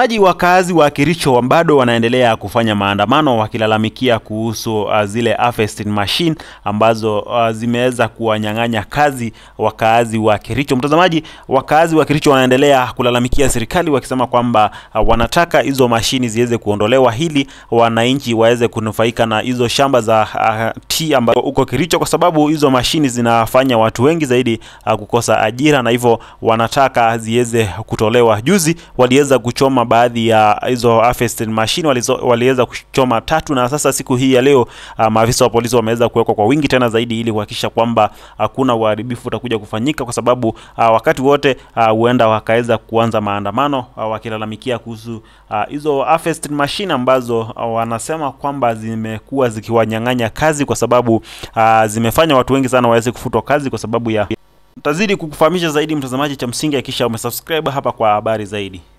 Maji wakazi wa kiricho bado wanaendelea kufanya maandamano wakilalamikia kuhusu uh, zile harvesting machine ambazo uh, zimeweza kuwanyang'anya kazi wakazi wa kiricho Mtazamaji, wakazi wa kiricho wanaendelea kulalamikia serikali wakisema kwamba uh, wanataka hizo mashini ziweze kuondolewa hili wananchi waweze kunufaika na hizo shamba za uh, tea ambazo uko kiricho kwa sababu hizo mashini zinafanya watu wengi zaidi uh, kukosa ajira na hivyo wanataka ziweze kutolewa. Juzi waliweza kuchoma kuchoma baadhi ya hizo harvesting machine waliweza kuchoma tatu, na sasa siku hii ya leo ah, maafisa wa polisi wameweza kuwekwa kwa wingi tena zaidi ili kuhakikisha kwamba hakuna uharibifu utakuja kufanyika, kwa sababu ah, wakati wote ah, huenda wakaweza kuanza maandamano wakilalamikia kuhusu hizo harvesting machine ambazo wanasema kwamba zimekuwa zikiwanyang'anya kazi, kwa sababu zimefanya watu wengi sana waweze kufutwa kazi kwa sababu ya tazidi kukufahamisha zaidi mtazamaji, cha msingi hakikisha umesubscribe hapa kwa habari zaidi.